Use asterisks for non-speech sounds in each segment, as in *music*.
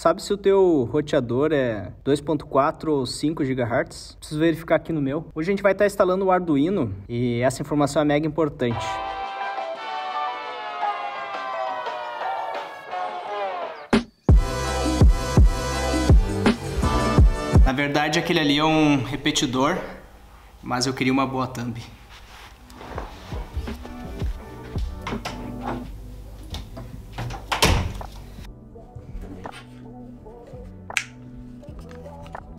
Sabe se o teu roteador é 2.4 ou 5 GHz? Preciso verificar aqui no meu. Hoje a gente vai estar instalando o Arduino e essa informação é mega importante. Na verdade, aquele ali é um repetidor, mas eu queria uma boa thumb.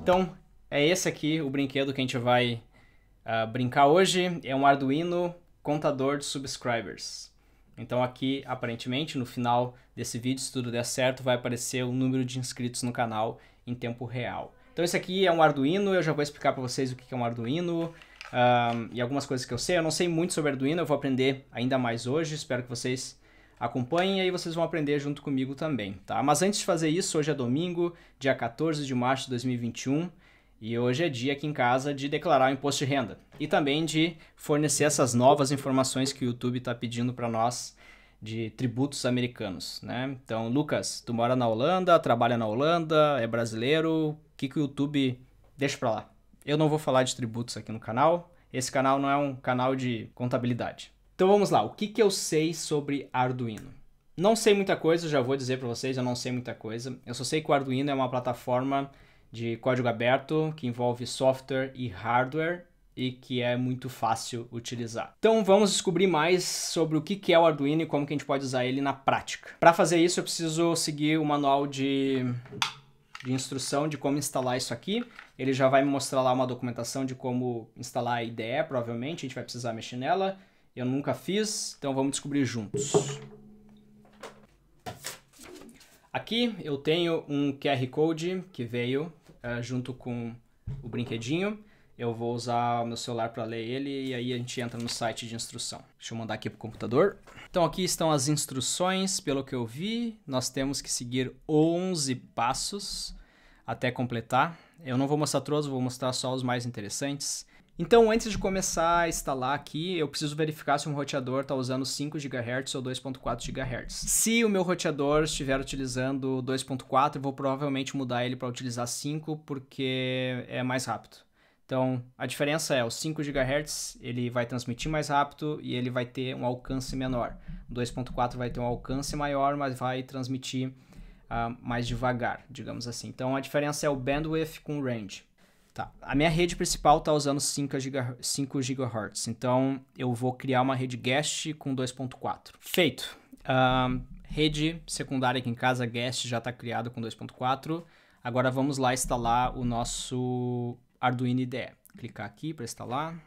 Então, é esse aqui o brinquedo que a gente vai uh, brincar hoje. É um Arduino contador de subscribers. Então aqui, aparentemente, no final desse vídeo, se tudo der certo, vai aparecer o número de inscritos no canal em tempo real. Então esse aqui é um Arduino, eu já vou explicar para vocês o que é um Arduino ah, e algumas coisas que eu sei. Eu não sei muito sobre Arduino, eu vou aprender ainda mais hoje, espero que vocês Acompanhem e aí vocês vão aprender junto comigo também, tá? Mas antes de fazer isso, hoje é domingo, dia 14 de março de 2021. E hoje é dia aqui em casa de declarar o imposto de renda e também de fornecer essas novas informações que o YouTube está pedindo para nós de tributos americanos, né? Então, Lucas, tu mora na Holanda, trabalha na Holanda, é brasileiro, o que, que o YouTube deixa para lá? Eu não vou falar de tributos aqui no canal. Esse canal não é um canal de contabilidade. Então vamos lá, o que, que eu sei sobre Arduino? Não sei muita coisa, já vou dizer para vocês, eu não sei muita coisa. Eu só sei que o Arduino é uma plataforma de código aberto que envolve software e hardware e que é muito fácil utilizar. Então vamos descobrir mais sobre o que é o Arduino e como que a gente pode usar ele na prática. Para fazer isso eu preciso seguir o manual de, de instrução de como instalar isso aqui. Ele já vai me mostrar lá uma documentação de como instalar a IDE, provavelmente a gente vai precisar mexer nela. Eu nunca fiz, então vamos descobrir juntos. Aqui eu tenho um QR Code que veio uh, junto com o brinquedinho. Eu vou usar o meu celular para ler ele e aí a gente entra no site de instrução. Deixa eu mandar aqui para o computador. Então aqui estão as instruções, pelo que eu vi, nós temos que seguir 11 passos até completar. Eu não vou mostrar todos, vou mostrar só os mais interessantes. Então, antes de começar a instalar aqui, eu preciso verificar se um roteador está usando 5 GHz ou 2.4 GHz. Se o meu roteador estiver utilizando 2.4, vou provavelmente mudar ele para utilizar 5, porque é mais rápido. Então, a diferença é, o 5 GHz ele vai transmitir mais rápido e ele vai ter um alcance menor. O 2.4 vai ter um alcance maior, mas vai transmitir uh, mais devagar, digamos assim. Então, a diferença é o bandwidth com range. Tá. A minha rede principal está usando 5, giga, GHz, então eu vou criar uma rede guest com 2.4. Feito. Uh, rede secundária aqui em casa, guest, já está criado com 2.4. Agora vamos lá instalar o nosso Arduino IDE. Clicar aqui para instalar.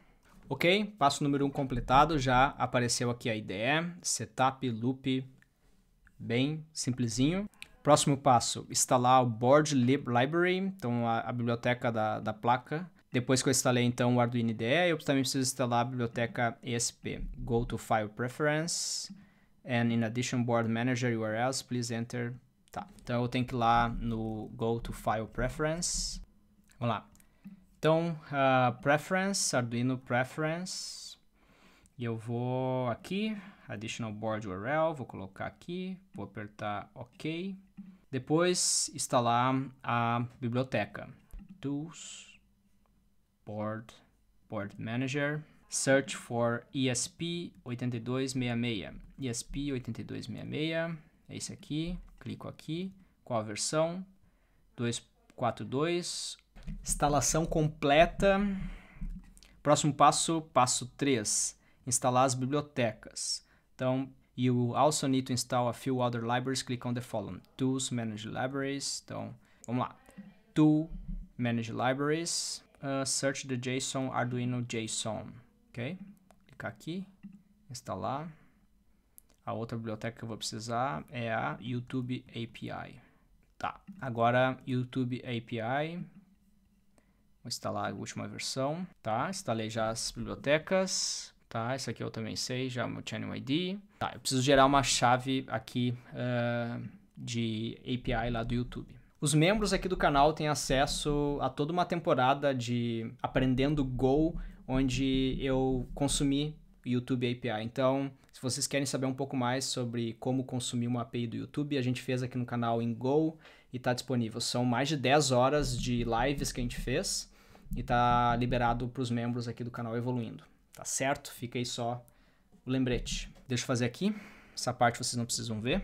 Ok, passo número 1 um completado, já apareceu aqui a IDE, setup, loop, bem simplesinho. Próximo passo, instalar o Board Lib Library, então a, a biblioteca da, da placa depois que eu instalei então o Arduino IDE, eu também preciso instalar a biblioteca ESP. Go to File Preference, and in addition Board Manager URLs, please enter. Tá, então eu tenho que ir lá no Go to File Preference. Vamos lá. Então, uh, Preference, Arduino Preference. E eu vou aqui, Additional Board URL, vou colocar aqui, vou apertar OK. Depois, instalar a biblioteca. Tools, Board, Board Manager, Search for ESP8266. ESP8266 é esse aqui, clico aqui. Qual a versão? 242. Instalação completa. Próximo passo, passo 3 instalar as bibliotecas. Então, you also need to install a few other libraries. Click on the following. Tools, Manage Libraries. Então, vamos lá. Tool, Manage Libraries. Uh, search the JSON, Arduino JSON. Ok? Clicar aqui. Instalar. A outra biblioteca que eu vou precisar é a YouTube API. Tá, agora YouTube API. Vou instalar a última versão. Tá, instalei já as bibliotecas. Tá, essa aqui eu também sei, já o Channel ID. Tá, eu preciso gerar uma chave aqui uh, de API lá do YouTube. Os membros aqui do canal têm acesso a toda uma temporada de Aprendendo Go, onde eu consumi YouTube API. Então, se vocês querem saber um pouco mais sobre como consumir uma API do YouTube, a gente fez aqui no canal em Go e está disponível. São mais de 10 horas de lives que a gente fez e está liberado para os membros aqui do canal Evoluindo. Tá certo? Fica aí só o lembrete. Deixa eu fazer aqui. Essa parte vocês não precisam ver.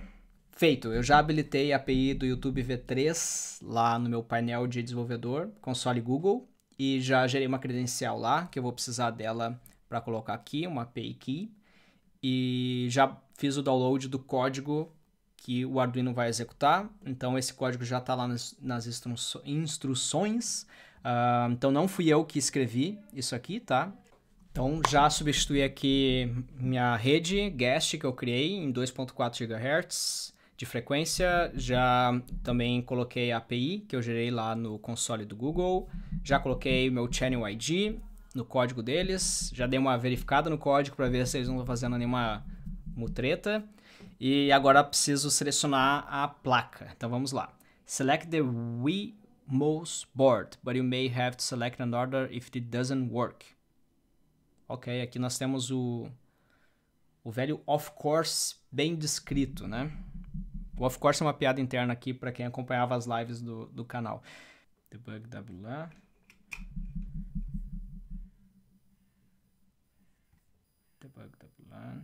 Feito, eu já habilitei a API do YouTube V3 lá no meu painel de desenvolvedor, console Google, e já gerei uma credencial lá, que eu vou precisar dela para colocar aqui, uma API Key, e já fiz o download do código que o Arduino vai executar, então esse código já está lá nas, nas instru instruções, uh, então não fui eu que escrevi isso aqui, tá? Então já substituí aqui minha rede guest que eu criei em 2.4 GHz de frequência. Já também coloquei a API que eu gerei lá no console do Google. Já coloquei meu channel ID no código deles. Já dei uma verificada no código para ver se eles não estão fazendo nenhuma mutreta. E agora preciso selecionar a placa. Então vamos lá. Select the most board, but you may have to select another if it doesn't work. Ok, aqui nós temos o, o velho of course bem descrito, né? O of course é uma piada interna aqui para quem acompanhava as lives do, do canal. Debug WLAN. Debug WLAN.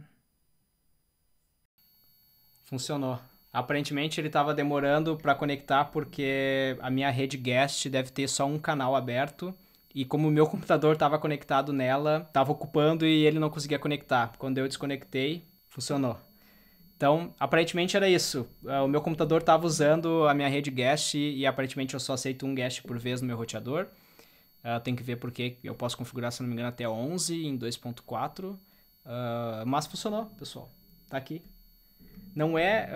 Funcionou. Aparentemente ele estava demorando para conectar porque a minha rede guest deve ter só um canal aberto e como o meu *laughs* computador estava conectado nela, estava ocupando e ele não conseguia conectar. Quando eu desconectei, funcionou. Então, aparentemente era isso. Ah, o meu computador estava usando a minha rede guest e, aparentemente eu só aceito um guest por vez no meu roteador. Uh, tem que ver porque eu posso configurar, se não me engano, até 11 em 2.4. Uh, ah, mas funcionou, pessoal. Tá aqui. Não é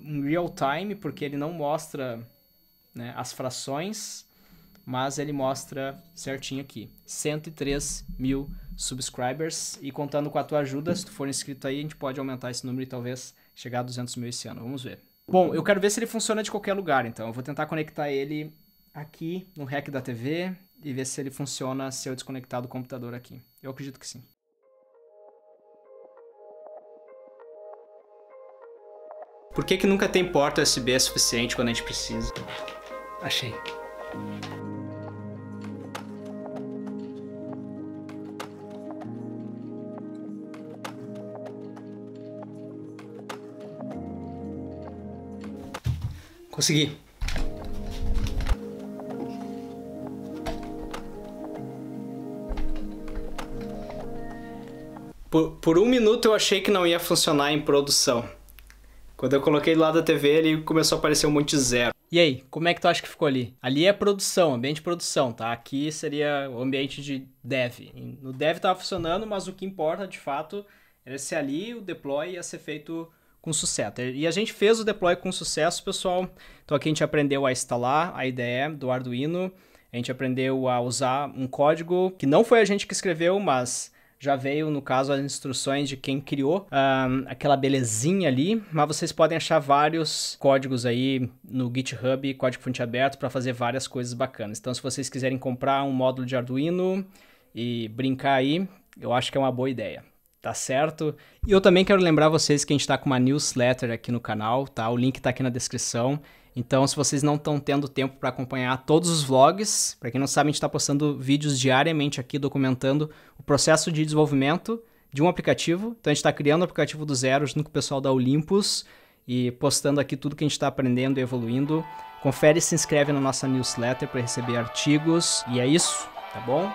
um real time, porque ele não mostra né, as frações mas ele mostra certinho aqui. 103 mil subscribers e contando com a tua ajuda, se tu for inscrito aí, a gente pode aumentar esse número e talvez chegar a 200 mil esse ano. Vamos ver. Bom, eu quero ver se ele funciona de qualquer lugar, então eu vou tentar conectar ele aqui no rec da TV e ver se ele funciona se eu desconectar do computador aqui. Eu acredito que sim. Por que, que nunca tem porta USB suficiente quando a gente precisa? Achei. Consegui. Por, por um minuto eu achei que não ia funcionar em produção. Quando eu coloquei lá da TV, ele começou a aparecer um monte de zero. E aí, como é que tu acha que ficou ali? Ali é produção, ambiente de produção, tá? Aqui seria o ambiente de dev. No dev tava funcionando, mas o que importa de fato era se ali o deploy ia ser feito com sucesso. E a gente fez o deploy com sucesso, pessoal. Então aqui a gente aprendeu a instalar a IDE do Arduino, a gente aprendeu a usar um código que não foi a gente que escreveu, mas já veio, no caso, as instruções de quem criou um, aquela belezinha ali. Mas vocês podem achar vários códigos aí no GitHub, código fonte aberto, para fazer várias coisas bacanas. Então, se vocês quiserem comprar um módulo de Arduino e brincar aí, eu acho que é uma boa ideia. Tá certo? E eu também quero lembrar vocês que a gente está com uma newsletter aqui no canal, tá? O link está aqui na descrição. Então, se vocês não estão tendo tempo para acompanhar todos os vlogs, para quem não sabe, a gente está postando vídeos diariamente aqui documentando o processo de desenvolvimento de um aplicativo. Então, a gente está criando o um aplicativo do zero junto com o pessoal da Olympus e postando aqui tudo que a gente está aprendendo e evoluindo. Confere e se inscreve na nossa newsletter para receber artigos. E é isso, tá bom?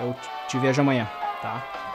Eu te vejo amanhã, tá?